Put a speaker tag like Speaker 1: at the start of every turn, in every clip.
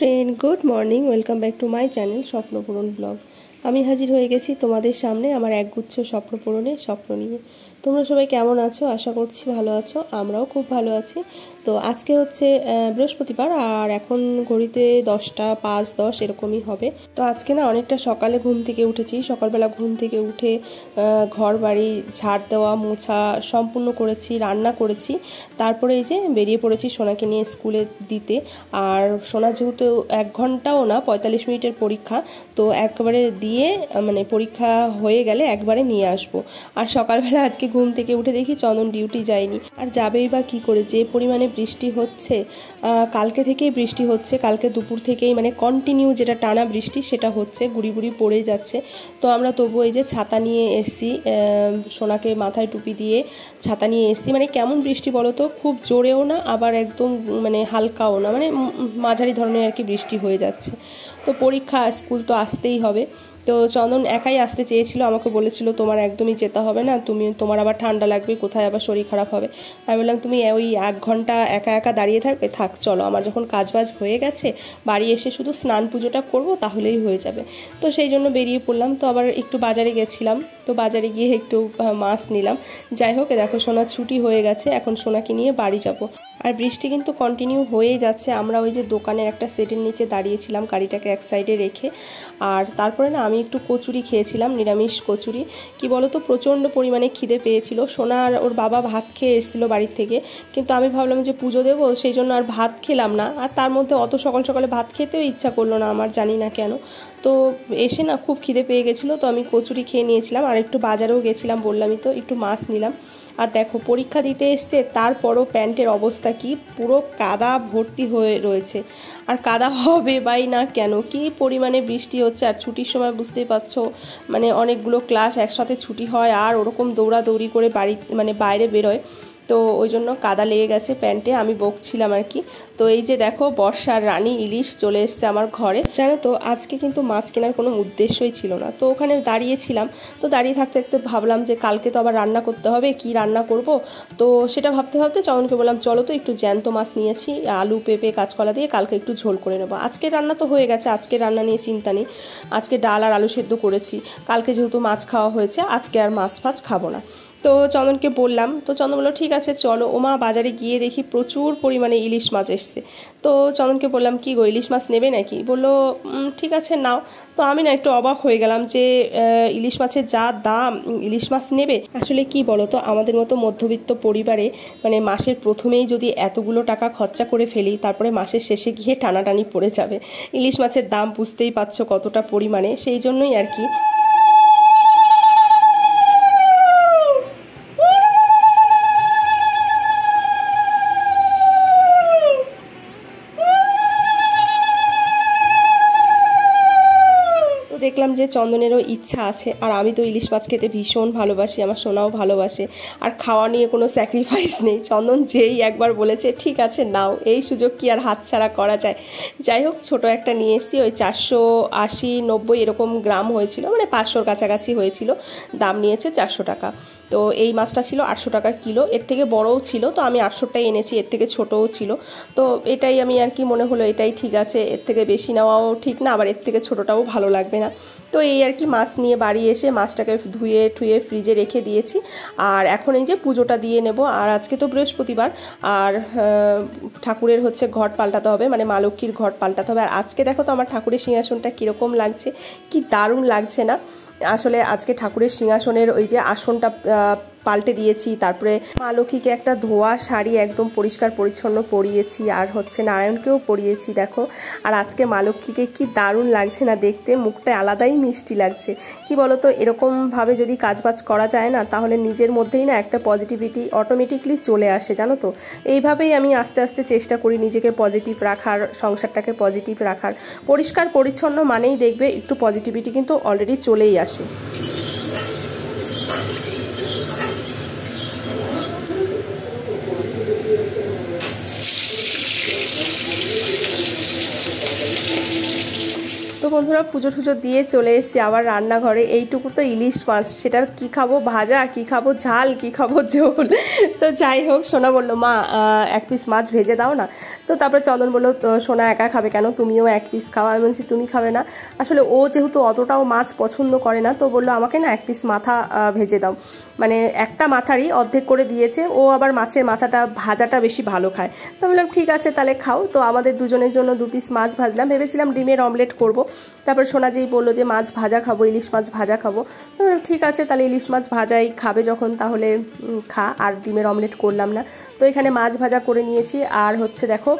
Speaker 1: Friend good morning welcome back to my channel Swapnapuran blog আমি হাজির হয়ে গেছি তোমাদের সামনে আমার একগুচ্ছ স্বপ্ন পূরণে স্বপ্ন নিয়ে তোমরা সবাই কেমন আছো আশা করছি ভালো আছো আমরাও খুব ভালো আছি তো আজকে হচ্ছে বৃহস্পতিবার আর এখন ঘড়িতে দশটা পাঁচ দশ এরকমই হবে তো আজকে না অনেকটা সকালে ঘুম থেকে উঠেছি সকালবেলা ঘুম থেকে উঠে ঘর বাড়ি ঝাড় দেওয়া মোছা সম্পূর্ণ করেছি রান্না করেছি তারপরে এই যে বেরিয়ে পড়েছি সোনাকে নিয়ে স্কুলে দিতে আর সোনা যেহেতু এক ঘন্টাও না পঁয়তাল্লিশ মিনিটের পরীক্ষা তো একবারে দিয়ে দিয়ে মানে পরীক্ষা হয়ে গেলে একবারে নিয়ে আসব আর সকালবেলা আজকে ঘুম থেকে উঠে দেখি চন্দন ডিউটি যায়নি আর যাবেই বা কি করে যে পরিমাণে বৃষ্টি হচ্ছে কালকে থেকেই বৃষ্টি হচ্ছে কালকে দুপুর থেকেই মানে কন্টিনিউ যেটা টানা বৃষ্টি সেটা হচ্ছে গুড়ি গুড়ি পড়ে যাচ্ছে তো আমরা তবু এই যে ছাতা নিয়ে এসছি সোনাকে মাথায় টুপি দিয়ে ছাতা নিয়ে এসছি মানে কেমন বৃষ্টি বলো তো খুব জোরেও না আবার একদম মানে হালকাও না মানে মাঝারি ধরনের আর কি বৃষ্টি হয়ে যাচ্ছে তো পরীক্ষা স্কুল তো আসতেই হবে তো চন্দন একাই আসতে চেয়েছিল আমাকে বলেছিল তোমার একদমই যেতে হবে না তুমি তোমার আবার ঠান্ডা লাগবে কোথায় আবার শরীর খারাপ হবে আমি বললাম তুমি ওই এক ঘন্টা একা একা দাঁড়িয়ে থাকবে থাক চলো আমার যখন কাজ বাজ হয়ে গেছে বাড়ি এসে শুধু স্নান পুজোটা করব তাহলেই হয়ে যাবে তো সেই জন্য বেরিয়ে পড়লাম তো আবার একটু বাজারে গেছিলাম তো বাজারে গিয়ে একটু মাছ নিলাম যাই হোক দেখো সোনা ছুটি হয়ে গেছে এখন সোনাকে নিয়ে বাড়ি যাব আর বৃষ্টি কিন্তু কন্টিনিউ হয়েই যাচ্ছে আমরা ওই যে দোকানের একটা সেটের নিচে দাঁড়িয়েছিলাম গাড়িটাকে এক সাইডে রেখে আর তারপরে না আমি একটু কচুরি খেয়েছিলাম নিরামিষ কচুরি কি বলো তো প্রচণ্ড পরিমাণে খিদে পেয়েছিল সোনা আর ওর বাবা ভাত খেয়ে এসেছিল বাড়ির থেকে কিন্তু আমি ভাবলাম যে পুজো দেবো সেই জন্য আর ভাত খেলাম না আর তার মধ্যে অত সকাল সকালে ভাত খেতেও ইচ্ছা করলো না আমার জানি না কেন তো এসে না খুব খিদে পেয়ে গেছিলো তো আমি কচুরি খেয়ে নিয়েছিলাম আর একটু বাজারেও গেছিলাম বললামই তো একটু মাছ নিলাম আর দেখো পরীক্ষা দিতে এসছে তারপরও প্যান্টের অবস্থা অবস্থা কি পুরো কাদা ভর্তি হয়ে রয়েছে আর কাদা হবে বাই না কেন কি পরিমাণে বৃষ্টি হচ্ছে আর ছুটির সময় বুঝতেই পারছো মানে অনেকগুলো ক্লাস একসাথে ছুটি হয় আর ওরকম দৌড়াদৌড়ি করে বাড়ি মানে বাইরে বেরোয় তো ওই জন্য কাদা লেগে গেছে প্যান্টে আমি বকছিলাম আর কি তো এই যে দেখো বর্ষার রানী ইলিশ চলে এসছে আমার ঘরে জানো তো আজকে কিন্তু মাছ কেনার কোনো উদ্দেশ্যই ছিল না তো ওখানে দাঁড়িয়েছিলাম তো দাঁড়িয়ে থাকতে থাকতে ভাবলাম যে কালকে তো আবার রান্না করতে হবে কি রান্না করব তো সেটা ভাবতে ভাবতে চমনকে বললাম চলো তো একটু জ্যান্ত মাছ নিয়েছি আলু পেঁপে কাঁচকলা দিয়ে কালকে একটু ঝোল করে নেবো আজকে রান্না তো হয়ে গেছে আজকে রান্না নিয়ে চিন্তা নেই আজকে ডাল আর আলু সেদ্ধ করেছি কালকে যেহেতু মাছ খাওয়া হয়েছে আজকে আর মাছ ফাছ খাবো না তো চন্দনকে বললাম তো চন্দন বললো ঠিক আছে চলো ওমা বাজারে গিয়ে দেখি প্রচুর পরিমাণে ইলিশ মাছ এসছে তো চন্দনকে বললাম কি গো ইলিশ মাছ নেবে নাকি বললো ঠিক আছে নাও তো আমি না একটু অবাক হয়ে গেলাম যে ইলিশ মাছের যা দাম ইলিশ মাছ নেবে আসলে কি বলো তো আমাদের মতো মধ্যবিত্ত পরিবারে মানে মাসের প্রথমেই যদি এতগুলো টাকা খরচা করে ফেলি তারপরে মাসের শেষে গিয়ে টানাটানি পড়ে যাবে ইলিশ মাছের দাম বুঝতেই পারছো কতটা পরিমাণে সেই জন্যই আর কি চন্দনেরও ইচ্ছা আছে আর আমি তো ইলিশ মাছ খেতে ভীষণ ভালোবাসি আমার সোনাও ভালোবাসে আর খাওয়া নিয়ে কোনো স্যাক্রিফাইস নেই চন্দন যেই একবার বলেছে ঠিক আছে নাও এই সুযোগ কি আর হাতছাড়া করা যায় যাই হোক ছোটো একটা নিয়ে এসেছি ওই চারশো আশি নব্বই এরকম গ্রাম হয়েছিল মানে পাঁচশোর কাছাকাছি হয়েছিল দাম নিয়েছে চারশো টাকা তো এই মাছটা ছিল আটশো টাকা কিলো এর থেকে বড়ও ছিল তো আমি আটশোটাই এনেছি এর থেকে ছোটও ছিল তো এটাই আমি আর কি মনে হলো এটাই ঠিক আছে এর থেকে বেশি নেওয়াও ঠিক না আবার এর থেকে ছোটোটাও ভালো লাগবে না তো এই আর কি মাছ নিয়ে বাড়ি এসে মাছটাকে ধুয়ে ঠুয়ে ফ্রিজে রেখে দিয়েছি আর এখন এই যে পুজোটা দিয়ে নেব আর আজকে তো বৃহস্পতিবার আর ঠাকুরের হচ্ছে ঘট পাল্টাতে হবে মানে মা লক্ষ্মীর ঘট পাল্টাতে হবে আর আজকে দেখো তো আমার ঠাকুরের সিংহাসনটা কীরকম লাগছে কি দারুণ লাগছে না আসলে আজকে ঠাকুরের সিংহাসনের ওই যে আসনটা পাল্টে দিয়েছি তারপরে মা লক্ষ্মীকে একটা ধোয়া শাড়ি একদম পরিষ্কার পরিচ্ছন্ন পরিয়েছি আর হচ্ছে নারায়ণকেও পরিয়েছি দেখো আর আজকে মা লক্ষ্মীকে কি দারুণ লাগছে না দেখতে মুখটা আলাদাই মিষ্টি লাগছে কি বলতো এরকমভাবে যদি কাজবাজ করা যায় না তাহলে নিজের মধ্যেই না একটা পজিটিভিটি অটোমেটিকলি চলে আসে জানো তো এইভাবেই আমি আস্তে আস্তে চেষ্টা করি নিজেকে পজিটিভ রাখার সংসারটাকে পজিটিভ রাখার পরিষ্কার পরিচ্ছন্ন মানেই দেখবে একটু পজিটিভিটি কিন্তু অলরেডি চলেই আসে podcast. তো বন্ধুরা পুজো টুজো দিয়ে চলে এসেছি আবার রান্নাঘরে এইটুকু তো ইলিশ মাছ সেটার কি খাবো ভাজা কি খাবো ঝাল কি খাবো ঝোল তো যাই হোক সোনা বলল মা এক পিস মাছ ভেজে দাও না তো তারপরে চন্দন বললো সোনা একা খাবে কেন তুমিও এক পিস খাও আমি বলছি তুমি খাবে না আসলে ও যেহেতু অতটাও মাছ পছন্দ করে না তো বললো আমাকে না এক পিস মাথা ভেজে দাও মানে একটা মাথারই অর্ধেক করে দিয়েছে ও আবার মাছের মাথাটা ভাজাটা বেশি ভালো খায় তো বললাম ঠিক আছে তাহলে খাও তো আমাদের দুজনের জন্য দু পিস মাছ ভাজলাম ভেবেছিলাম ডিমের অমলেট করবো তারপর সোনা যেই বললো যে মাছ ভাজা খাবো ইলিশ মাছ ভাজা খাবো ঠিক আছে তাহলে ইলিশ মাছ ভাজাই খাবে যখন তাহলে খা আর ডিমের অমলেট করলাম না তো এখানে মাছ ভাজা করে নিয়েছি আর হচ্ছে দেখো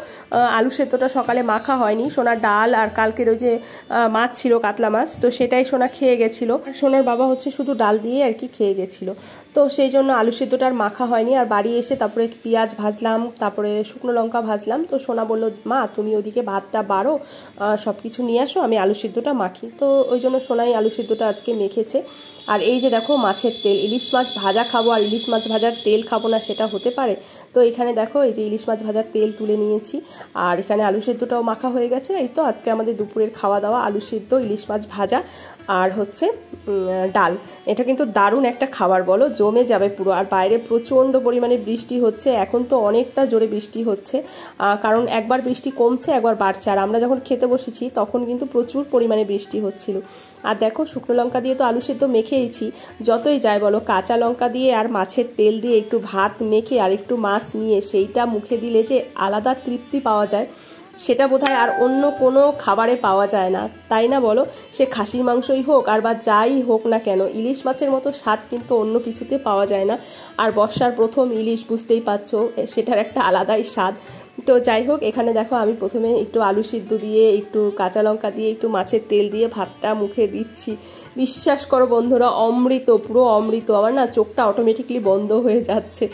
Speaker 1: আলু সেদ্ধটা সকালে মাখা হয়নি সোনা ডাল আর কালকের ওই যে মাছ ছিল কাতলা মাছ তো সেটাই সোনা খেয়ে গেছিলো সোনার বাবা হচ্ছে শুধু ডাল দিয়ে আর কি খেয়ে গেছিলো তো সেই জন্য আলু সিদ্ধটার মাখা হয়নি আর বাড়ি এসে তারপরে পেঁয়াজ ভাজলাম তারপরে শুকনো লঙ্কা ভাজলাম তো সোনা বললো মা তুমি ওদিকে ভাতটা বাড়ো সব কিছু নিয়ে আসো আমি আলু সিদ্ধটা মাখি তো ওই জন্য সোনাই আলু সিদ্ধটা আজকে মেখেছে আর এই যে দেখো মাছের তেল ইলিশ মাছ ভাজা খাবো আর ইলিশ মাছ ভাজার তেল খাবো না সেটা হতে পারে তো এখানে দেখো এই যে ইলিশ মাছ ভাজার তেল তুলে নিয়েছি আর এখানে আলু সেদ্ধটাও মাখা হয়ে গেছে এই তো আজকে আমাদের দুপুরের খাওয়া দাওয়া আলু সেদ্ধ ইলিশ মাছ ভাজা আর হচ্ছে ডাল এটা কিন্তু দারুণ একটা খাবার বলো জমে যাবে পুরো আর বাইরে প্রচণ্ড পরিমাণে বৃষ্টি হচ্ছে এখন তো অনেকটা জোরে বৃষ্টি হচ্ছে কারণ একবার বৃষ্টি কমছে একবার বাড়ছে আর আমরা যখন খেতে বসেছি তখন কিন্তু প্রচুর পরিমাণে বৃষ্টি হচ্ছিল আর দেখো শুকনো লঙ্কা দিয়ে তো আলু সেদ্ধ মেখে খেয়েছি যতই যায় বলো কাঁচা লঙ্কা দিয়ে আর মাছের তেল দিয়ে একটু ভাত মেখে আর একটু মাছ নিয়ে সেইটা মুখে দিলে যে আলাদা তৃপ্তি পাওয়া যায় সেটা বোধ আর অন্য কোনো খাবারে পাওয়া যায় না তাই না বলো সে খাসির মাংসই হোক আর বা যাই হোক না কেন ইলিশ মাছের মতো স্বাদ কিন্তু অন্য কিছুতে পাওয়া যায় না আর বর্ষার প্রথম ইলিশ বুঝতেই পারছো সেটার একটা আলাদাই স্বাদ তো যাই হোক এখানে দেখো আমি প্রথমে একটু আলু সিদ্ধ দিয়ে একটু কাঁচা লঙ্কা দিয়ে একটু মাছের তেল দিয়ে ভাতটা মুখে দিচ্ছি বিশ্বাস করো বন্ধুরা অমৃত পুরো অমৃত আমার না চোখটা অটোমেটিকলি বন্ধ হয়ে যাচ্ছে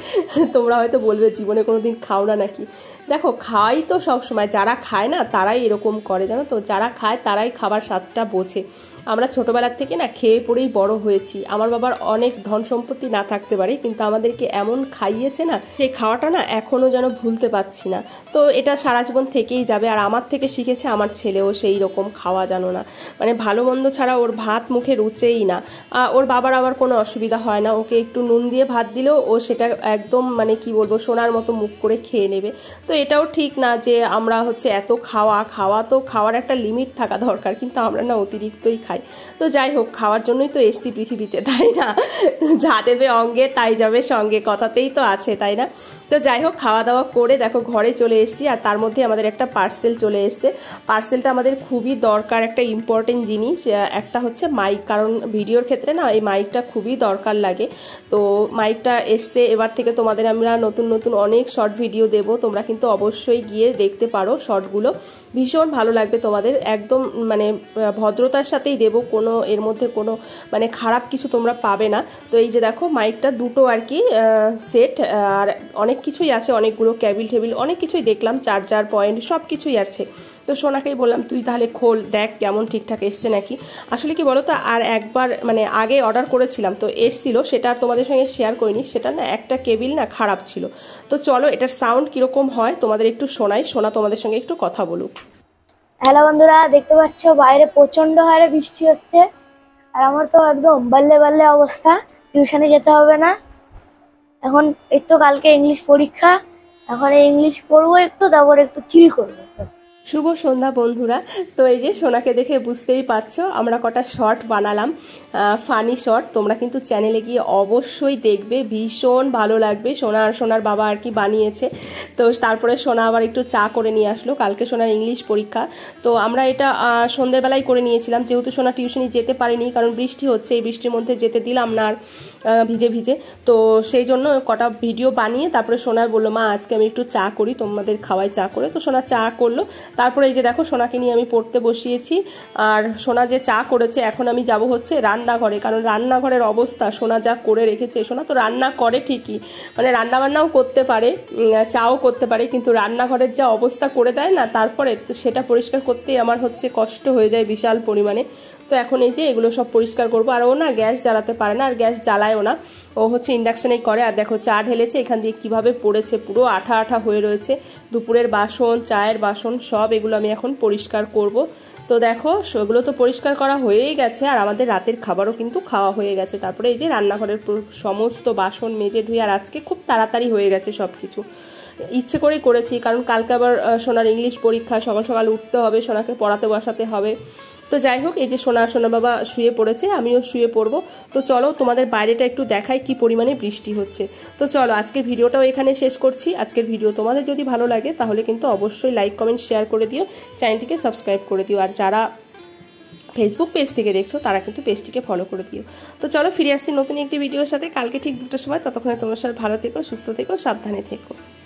Speaker 1: তোমরা হয়তো বলবে জীবনে কোনো দিন খাও না নাকি দেখো খাই তো সব সময় যারা খায় না তারাই এরকম করে জানো তো যারা খায় তারাই খাবার স্বাদটা বোঝে আমরা ছোটোবেলার থেকে না খেয়ে পড়েই বড় হয়েছি আমার বাবার অনেক ধন সম্পত্তি না থাকতে পারে কিন্তু আমাদেরকে এমন খাইয়েছে না সেই খাওয়াটা না এখনও যেন ভুলতে পারছি না তো এটা সারা জীবন থেকেই যাবে আর আমার থেকে শিখেছে আমার ছেলেও সেই রকম খাওয়া জানো না মানে ভালো মন্দ ছাড়া ওর ভাত মুখে মুখে রুচেই না ওর বাবার আবার কোনো অসুবিধা হয় না ওকে একটু নুন দিয়ে ভাত দিলেও ও সেটা একদম মানে কি বলবো সোনার মতো মুখ করে খেয়ে নেবে তো এটাও ঠিক না যে আমরা হচ্ছে এত খাওয়া খাওয়া তো খাওয়ার একটা লিমিট থাকা দরকার কিন্তু আমরা না অতিরিক্তই খাই তো যাই হোক খাওয়ার জন্যই তো এসছি পৃথিবীতে তাই না যা দেবে অঙ্গে তাই যাবে সঙ্গে কথাতেই তো আছে তাই না তো যাই হোক খাওয়া দাওয়া করে দেখো ঘরে চলে এসছি আর তার মধ্যে আমাদের একটা পার্সেল চলে এসছে পার্সেলটা আমাদের খুবই দরকার একটা ইম্পর্টেন্ট জিনিস একটা হচ্ছে মাইক কারণ ভিডিওর ক্ষেত্রে না এই মাইকটা খুবই দরকার লাগে তো মাইকটা এসছে এবার থেকে তোমাদের আমরা নতুন নতুন অনেক শর্ট ভিডিও দেব তোমরা কিন্তু অবশ্যই গিয়ে দেখতে পারো শর্টগুলো ভীষণ ভালো লাগবে তোমাদের একদম মানে ভদ্রতার সাথেই দেব কোনো এর মধ্যে কোনো মানে খারাপ কিছু তোমরা পাবে না তো এই যে দেখো মাইকটা দুটো আর কি সেট আর অনেক কিছুই আছে অনেকগুলো ক্যাবিল টেবিল অনেক কিছুই দেখলাম চার্জার পয়েন্ট সব কিছুই আছে তো সোনাকেই বললাম তুই তাহলে খোল দেখ কেমন ঠিকঠাক এসছে নাকি আসলে কি বলো তো আর একবার মানে আগে অর্ডার করেছিলাম তো এসছিল সেটা আর তোমাদের সঙ্গে শেয়ার করিনি সেটা না একটা কেবিল না খারাপ ছিল তো চলো এটার সাউন্ড কীরকম হয় তোমাদের একটু শোনাই শোনা তোমাদের সঙ্গে একটু কথা বলুক হ্যালো বন্ধুরা দেখতে পাচ্ছ বাইরে প্রচণ্ড হারে বৃষ্টি হচ্ছে আর আমার তো একদম বাল্লে বাল্লে অবস্থা টিউশনে যেতে হবে না এখন এই তো কালকে ইংলিশ পরীক্ষা এখন ইংলিশ পড়বো একটু তারপর একটু চিল করবো শুভ সন্ধ্যা বন্ধুরা তো এই যে সোনাকে দেখে বুঝতেই পারছ আমরা কটা শর্ট বানালাম ফানি শর্ট তোমরা কিন্তু চ্যানেলে গিয়ে অবশ্যই দেখবে ভীষণ ভালো লাগবে সোনা আর সোনার বাবা আর কি বানিয়েছে তো তারপরে সোনা আবার একটু চা করে নিয়ে আসলো কালকে সোনার ইংলিশ পরীক্ষা তো আমরা এটা সন্ধ্যেবেলায় করে নিয়েছিলাম যেহেতু সোনা টিউশনি যেতে পারিনি কারণ বৃষ্টি হচ্ছে এই বৃষ্টির মধ্যে যেতে দিলাম না আর ভিজে ভিজে তো সেই জন্য কটা ভিডিও বানিয়ে তারপরে সোনার বললো মা আজকে আমি একটু চা করি তোমাদের খাওয়াই চা করে তো সোনা চা করলো তারপরে এই যে দেখো সোনাকে নিয়ে আমি পড়তে বসিয়েছি আর সোনা যে চা করেছে এখন আমি যাব হচ্ছে রান্নাঘরে কারণ রান্নাঘরের অবস্থা সোনা যা করে রেখেছে সোনা তো রান্না করে ঠিকই মানে রান্নাবান্নাও করতে পারে চাও করতে পারে কিন্তু রান্নাঘরের যা অবস্থা করে দেয় না তারপরে সেটা পরিষ্কার করতেই আমার হচ্ছে কষ্ট হয়ে যায় বিশাল পরিমাণে তো এখন এই যে এগুলো সব পরিষ্কার করবো আর ও না গ্যাস জ্বালাতে পারে না আর গ্যাস জ্বালায়ও না ও হচ্ছে ইন্ডাকশানেই করে আর দেখো চা ঢেলেছে এখান দিয়ে কিভাবে পড়েছে পুরো আঠা আঠা হয়ে রয়েছে দুপুরের বাসন চায়ের বাসন সব এগুলো আমি এখন পরিষ্কার করব তো দেখো সেগুলো তো পরিষ্কার করা হয়েই গেছে আর আমাদের রাতের খাবারও কিন্তু খাওয়া হয়ে গেছে তারপরে এই যে রান্নাঘরের সমস্ত বাসন মেজে ধুয়ে আর আজকে খুব তাড়াতাড়ি হয়ে গেছে সব কিছু ইচ্ছে করেই করেছি কারণ কালকে আবার সোনার ইংলিশ পরীক্ষা সকাল সকাল উঠতে হবে সোনাকে পড়াতে বসাতে হবে তো যাই হোক এই যে সোনা সোনা বাবা শুয়ে পড়েছে আমিও শুয়ে পড়বো তো চলো তোমাদের বাইরেটা একটু দেখাই কি পরিমাণে বৃষ্টি হচ্ছে তো চলো আজকের ভিডিওটাও এখানে শেষ করছি আজকের ভিডিও তোমাদের যদি ভালো লাগে তাহলে কিন্তু অবশ্যই লাইক কমেন্ট শেয়ার করে দিও চ্যানেলটিকে সাবস্ক্রাইব করে দিও আর যারা ফেসবুক পেজ থেকে দেখছো তারা কিন্তু পেজটিকে ফলো করে দিও তো চলো ফিরে আসছি নতুন একটি ভিডিওর সাথে কালকে ঠিক দুটোর সময় ততক্ষণে তোমার সাথে ভালো থেকো সুস্থ থেকো সাবধানে থেকো